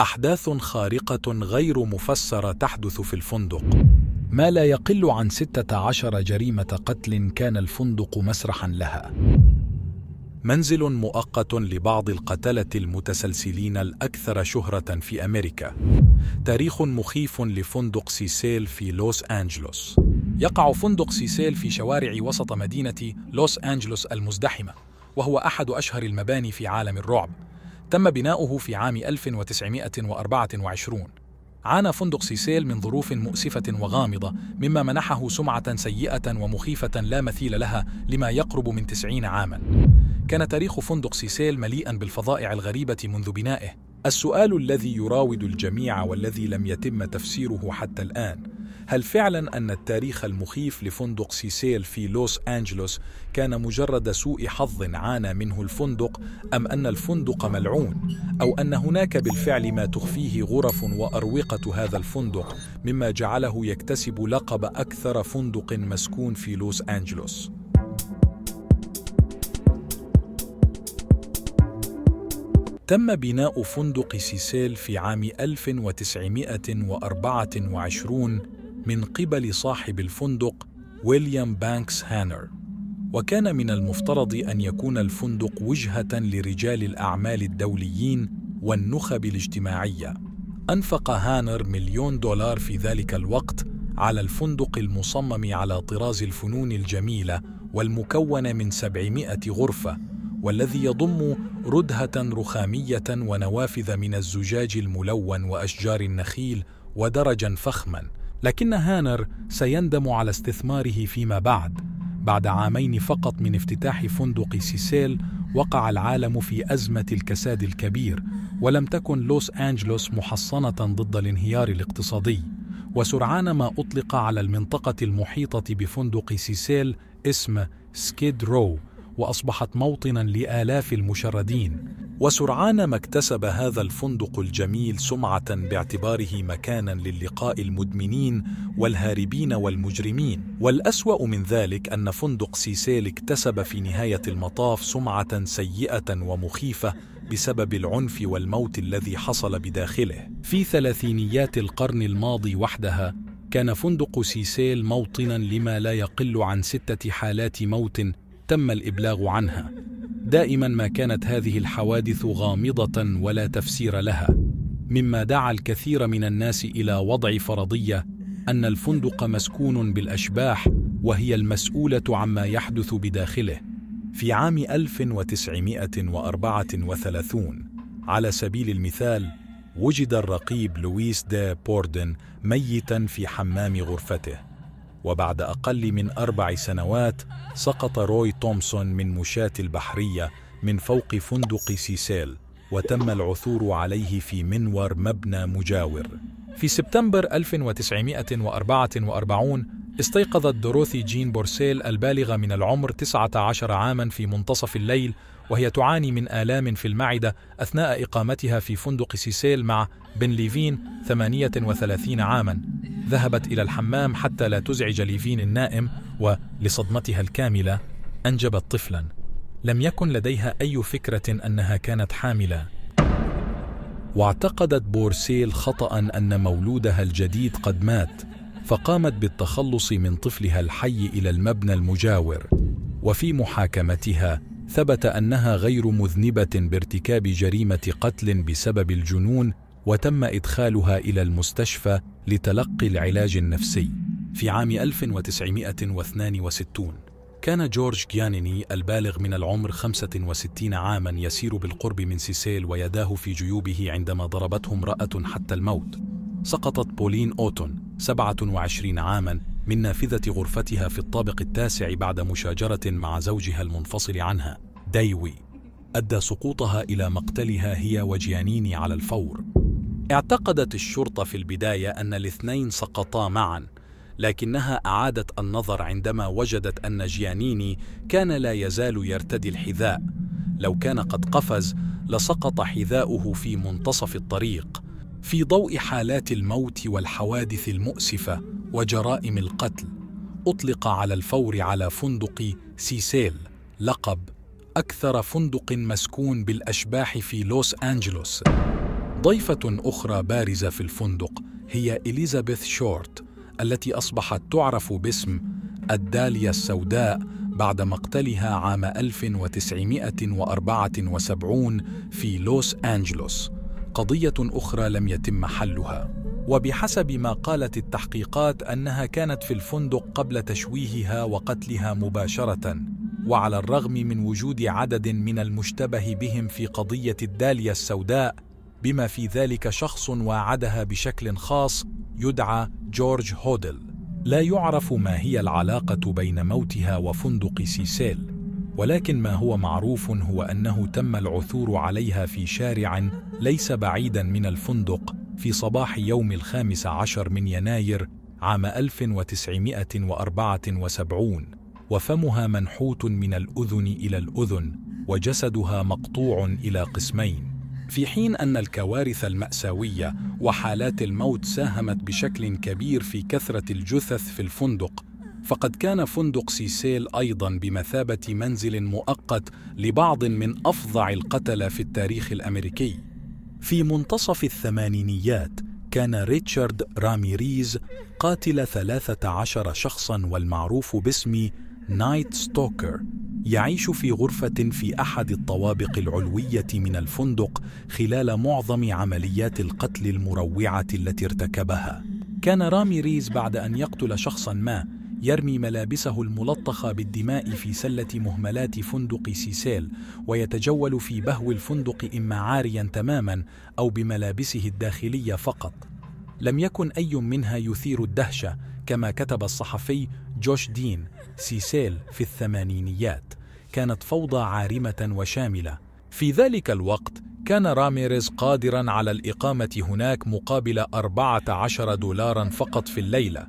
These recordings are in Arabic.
أحداث خارقة غير مفسرة تحدث في الفندق ما لا يقل عن 16 جريمة قتل كان الفندق مسرحا لها منزل مؤقت لبعض القتلة المتسلسلين الأكثر شهرة في أمريكا تاريخ مخيف لفندق سيسيل في لوس أنجلوس يقع فندق سيسيل في شوارع وسط مدينة لوس أنجلوس المزدحمة وهو أحد أشهر المباني في عالم الرعب تم بناؤه في عام 1924 عانى فندق سيسيل من ظروف مؤسفة وغامضة مما منحه سمعة سيئة ومخيفة لا مثيل لها لما يقرب من تسعين عاما كان تاريخ فندق سيسيل مليئا بالفظائع الغريبة منذ بنائه السؤال الذي يراود الجميع والذي لم يتم تفسيره حتى الآن هل فعلا أن التاريخ المخيف لفندق سيسيل في لوس أنجلوس كان مجرد سوء حظ عانى منه الفندق أم أن الفندق ملعون أو أن هناك بالفعل ما تخفيه غرف وأروقة هذا الفندق مما جعله يكتسب لقب أكثر فندق مسكون في لوس أنجلوس؟ تم بناء فندق سيسيل في عام 1924 من قبل صاحب الفندق ويليام بانكس هانر وكان من المفترض ان يكون الفندق وجهه لرجال الاعمال الدوليين والنخب الاجتماعيه انفق هانر مليون دولار في ذلك الوقت على الفندق المصمم على طراز الفنون الجميله والمكون من 700 غرفه والذي يضم ردهه رخاميه ونوافذ من الزجاج الملون واشجار النخيل ودرجا فخما لكن هانر سيندم على استثماره فيما بعد بعد عامين فقط من افتتاح فندق سيسيل وقع العالم في أزمة الكساد الكبير ولم تكن لوس أنجلوس محصنة ضد الانهيار الاقتصادي وسرعان ما أطلق على المنطقة المحيطة بفندق سيسيل اسم سكيد رو وأصبحت موطنا لآلاف المشردين وسرعان ما اكتسب هذا الفندق الجميل سمعه باعتباره مكانا للقاء المدمنين والهاربين والمجرمين والاسوا من ذلك ان فندق سيسيل اكتسب في نهايه المطاف سمعه سيئه ومخيفه بسبب العنف والموت الذي حصل بداخله في ثلاثينيات القرن الماضي وحدها كان فندق سيسيل موطنا لما لا يقل عن سته حالات موت تم الابلاغ عنها دائما ما كانت هذه الحوادث غامضة ولا تفسير لها مما دعا الكثير من الناس إلى وضع فرضية أن الفندق مسكون بالأشباح وهي المسؤولة عما يحدث بداخله في عام 1934 على سبيل المثال وجد الرقيب لويس دي بوردن ميتا في حمام غرفته وبعد أقل من أربع سنوات سقط روي تومسون من مشاة البحرية من فوق فندق سيسيل وتم العثور عليه في منور مبنى مجاور في سبتمبر 1944 استيقظت دوروثي جين بورسيل البالغة من العمر 19 عاما في منتصف الليل وهي تعاني من آلام في المعدة أثناء إقامتها في فندق سيسيل مع بن ليفين 38 عاما ذهبت إلى الحمام حتى لا تزعج ليفين النائم ولصدمتها الكاملة أنجبت طفلا لم يكن لديها أي فكرة أنها كانت حاملة واعتقدت بورسيل خطأ أن مولودها الجديد قد مات فقامت بالتخلص من طفلها الحي إلى المبنى المجاور وفي محاكمتها ثبت أنها غير مذنبة بارتكاب جريمة قتل بسبب الجنون وتم إدخالها إلى المستشفى لتلقي العلاج النفسي في عام 1962 كان جورج جيانيني البالغ من العمر 65 عاما يسير بالقرب من سيسيل ويداه في جيوبه عندما ضربته امرأة حتى الموت سقطت بولين أوتون 27 عاما من نافذة غرفتها في الطابق التاسع بعد مشاجرة مع زوجها المنفصل عنها دايوي أدى سقوطها إلى مقتلها هي وجيانيني على الفور اعتقدت الشرطة في البداية أن الاثنين سقطا معا لكنها أعادت النظر عندما وجدت أن جيانيني كان لا يزال يرتدي الحذاء لو كان قد قفز لسقط حذاؤه في منتصف الطريق في ضوء حالات الموت والحوادث المؤسفة وجرائم القتل أطلق على الفور على فندق سيسيل لقب أكثر فندق مسكون بالأشباح في لوس أنجلوس ضيفة أخرى بارزة في الفندق هي إليزابيث شورت التي أصبحت تعرف باسم الدالية السوداء بعد مقتلها عام 1974 في لوس أنجلوس قضية أخرى لم يتم حلها وبحسب ما قالت التحقيقات أنها كانت في الفندق قبل تشويهها وقتلها مباشرة وعلى الرغم من وجود عدد من المشتبه بهم في قضية الدالية السوداء بما في ذلك شخص واعدها بشكل خاص يدعى جورج هودل لا يعرف ما هي العلاقة بين موتها وفندق سيسيل ولكن ما هو معروف هو أنه تم العثور عليها في شارع ليس بعيدا من الفندق في صباح يوم الخامس عشر من يناير عام 1974 وفمها منحوت من الأذن إلى الأذن وجسدها مقطوع إلى قسمين في حين ان الكوارث الماساويه وحالات الموت ساهمت بشكل كبير في كثره الجثث في الفندق فقد كان فندق سيسيل ايضا بمثابه منزل مؤقت لبعض من افظع القتله في التاريخ الامريكي في منتصف الثمانينيات كان ريتشارد راميريز قاتل 13 شخصا والمعروف باسم نايت ستوكر يعيش في غرفة في أحد الطوابق العلوية من الفندق خلال معظم عمليات القتل المروعة التي ارتكبها. كان رامي ريز بعد أن يقتل شخصا ما يرمي ملابسه الملطخة بالدماء في سلة مهملات فندق سيسيل ويتجول في بهو الفندق إما عاريا تماما أو بملابسه الداخلية فقط. لم يكن أي منها يثير الدهشة كما كتب الصحفي جوش دين سيسيل في الثمانينيات كانت فوضى عارمة وشاملة في ذلك الوقت كان راميرز قادرا على الإقامة هناك مقابل 14 دولارا فقط في الليلة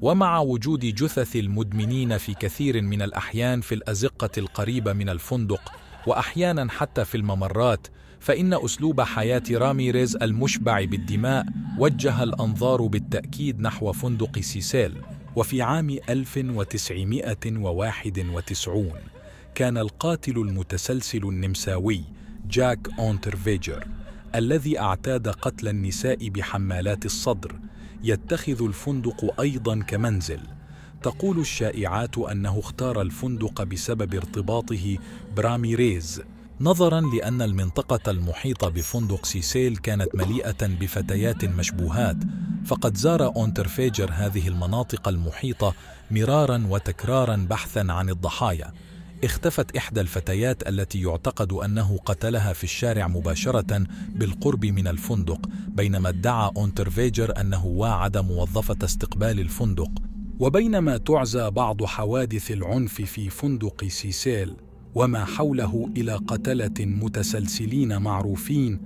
ومع وجود جثث المدمنين في كثير من الأحيان في الأزقة القريبة من الفندق وأحيانا حتى في الممرات فإن أسلوب حياة راميريز المشبع بالدماء وجه الأنظار بالتأكيد نحو فندق سيسيل وفي عام 1991 كان القاتل المتسلسل النمساوي جاك أونترفيجر الذي اعتاد قتل النساء بحمالات الصدر يتخذ الفندق أيضا كمنزل تقول الشائعات أنه اختار الفندق بسبب ارتباطه براميريز نظرا لأن المنطقة المحيطة بفندق سيسيل كانت مليئة بفتيات مشبوهات فقد زار أونترفيجر هذه المناطق المحيطة مرارا وتكرارا بحثا عن الضحايا اختفت إحدى الفتيات التي يعتقد أنه قتلها في الشارع مباشرة بالقرب من الفندق بينما ادعى أونترفيجر أنه واعد موظفة استقبال الفندق وبينما تعزى بعض حوادث العنف في فندق سيسيل وما حوله الى قتله متسلسلين معروفين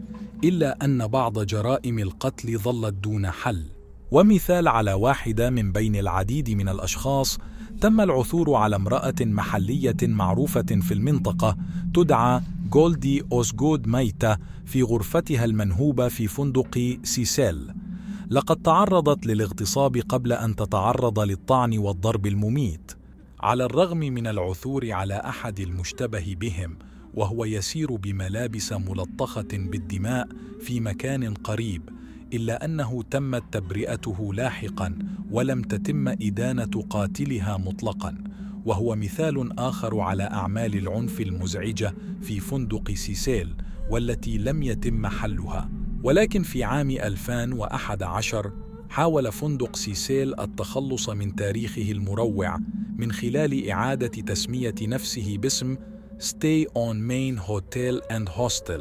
الا ان بعض جرائم القتل ظلت دون حل ومثال على واحده من بين العديد من الاشخاص تم العثور على امراه محليه معروفه في المنطقه تدعى جولدي اوزجود ميته في غرفتها المنهوبه في فندق سيسيل لقد تعرضت للاغتصاب قبل ان تتعرض للطعن والضرب المميت على الرغم من العثور على احد المشتبه بهم وهو يسير بملابس ملطخه بالدماء في مكان قريب الا انه تمت تبرئته لاحقا ولم تتم ادانه قاتلها مطلقا وهو مثال اخر على اعمال العنف المزعجه في فندق سيسيل والتي لم يتم حلها ولكن في عام 2011 حاول فندق سيسيل التخلص من تاريخه المروع من خلال إعادة تسمية نفسه باسم Stay on Main Hotel and Hostel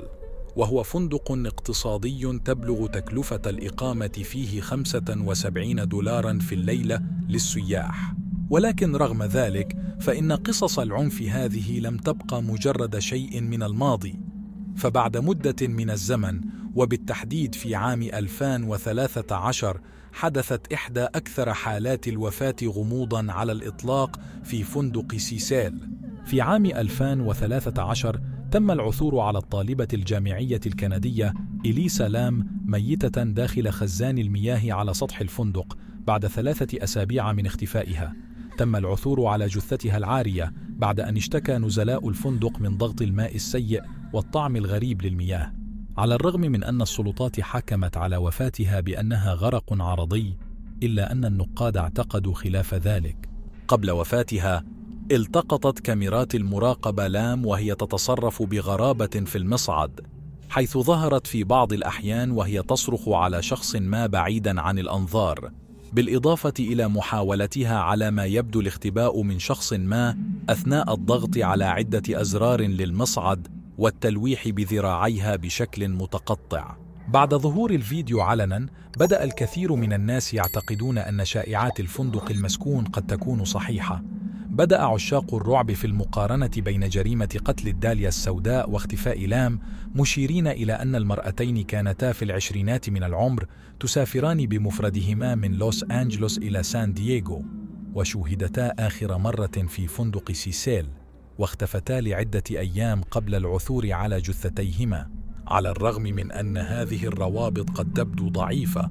وهو فندق اقتصادي تبلغ تكلفة الإقامة فيه 75 دولارا في الليلة للسياح ولكن رغم ذلك فإن قصص العنف هذه لم تبقى مجرد شيء من الماضي فبعد مدة من الزمن وبالتحديد في عام 2013 حدثت إحدى أكثر حالات الوفاة غموضاً على الإطلاق في فندق سيسال. في عام 2013 تم العثور على الطالبة الجامعية الكندية إليسا لام ميتة داخل خزان المياه على سطح الفندق بعد ثلاثة أسابيع من اختفائها. تم العثور على جثتها العارية بعد أن اشتكى نزلاء الفندق من ضغط الماء السيء والطعم الغريب للمياه. على الرغم من أن السلطات حكمت على وفاتها بأنها غرق عرضي إلا أن النقاد اعتقدوا خلاف ذلك قبل وفاتها التقطت كاميرات المراقبة لام وهي تتصرف بغرابة في المصعد حيث ظهرت في بعض الأحيان وهي تصرخ على شخص ما بعيدا عن الأنظار بالإضافة إلى محاولتها على ما يبدو الاختباء من شخص ما أثناء الضغط على عدة أزرار للمصعد والتلويح بذراعيها بشكل متقطع بعد ظهور الفيديو علنا بدأ الكثير من الناس يعتقدون أن شائعات الفندق المسكون قد تكون صحيحة بدأ عشاق الرعب في المقارنة بين جريمة قتل الدالية السوداء واختفاء لام مشيرين إلى أن المرأتين كانتا في العشرينات من العمر تسافران بمفردهما من لوس أنجلوس إلى سان دييغو وشوهدتا آخر مرة في فندق سيسيل واختفتا لعدة أيام قبل العثور على جثتيهما على الرغم من أن هذه الروابط قد تبدو ضعيفة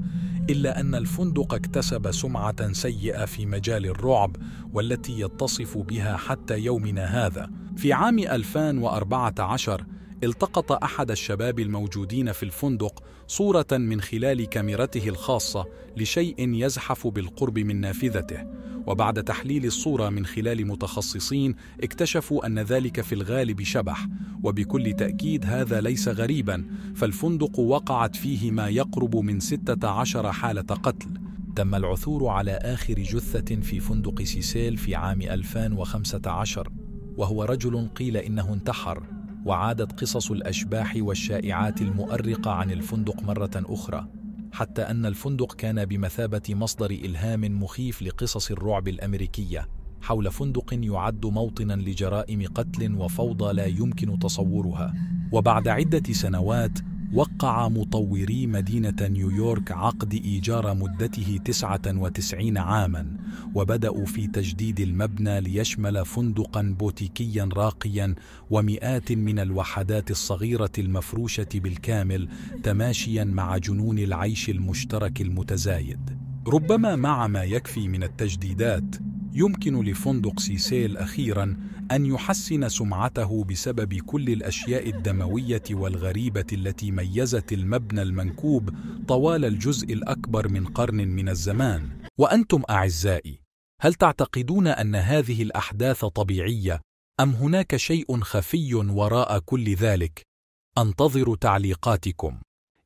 إلا أن الفندق اكتسب سمعة سيئة في مجال الرعب والتي يتصف بها حتى يومنا هذا في عام 2014 التقط أحد الشباب الموجودين في الفندق صورة من خلال كاميرته الخاصة لشيء يزحف بالقرب من نافذته وبعد تحليل الصورة من خلال متخصصين اكتشفوا أن ذلك في الغالب شبح وبكل تأكيد هذا ليس غريبا فالفندق وقعت فيه ما يقرب من 16 حالة قتل تم العثور على آخر جثة في فندق سيسيل في عام 2015 وهو رجل قيل إنه انتحر وعادت قصص الأشباح والشائعات المؤرقة عن الفندق مرة أخرى حتى أن الفندق كان بمثابة مصدر إلهام مخيف لقصص الرعب الأمريكية حول فندق يعد موطنا لجرائم قتل وفوضى لا يمكن تصورها وبعد عدة سنوات وقع مطوري مدينة نيويورك عقد إيجار مدته 99 عاما وبدأوا في تجديد المبنى ليشمل فندقا بوتيكيا راقيا ومئات من الوحدات الصغيرة المفروشة بالكامل تماشيا مع جنون العيش المشترك المتزايد ربما مع ما يكفي من التجديدات يمكن لفندق سيسيل أخيرا ان يحسن سمعته بسبب كل الاشياء الدمويه والغريبه التي ميزت المبنى المنكوب طوال الجزء الاكبر من قرن من الزمان وانتم اعزائي هل تعتقدون ان هذه الاحداث طبيعيه ام هناك شيء خفي وراء كل ذلك انتظر تعليقاتكم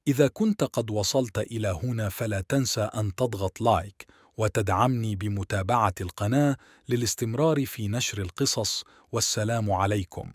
اذا كنت قد وصلت الى هنا فلا تنسى ان تضغط لايك وتدعمني بمتابعة القناة للاستمرار في نشر القصص والسلام عليكم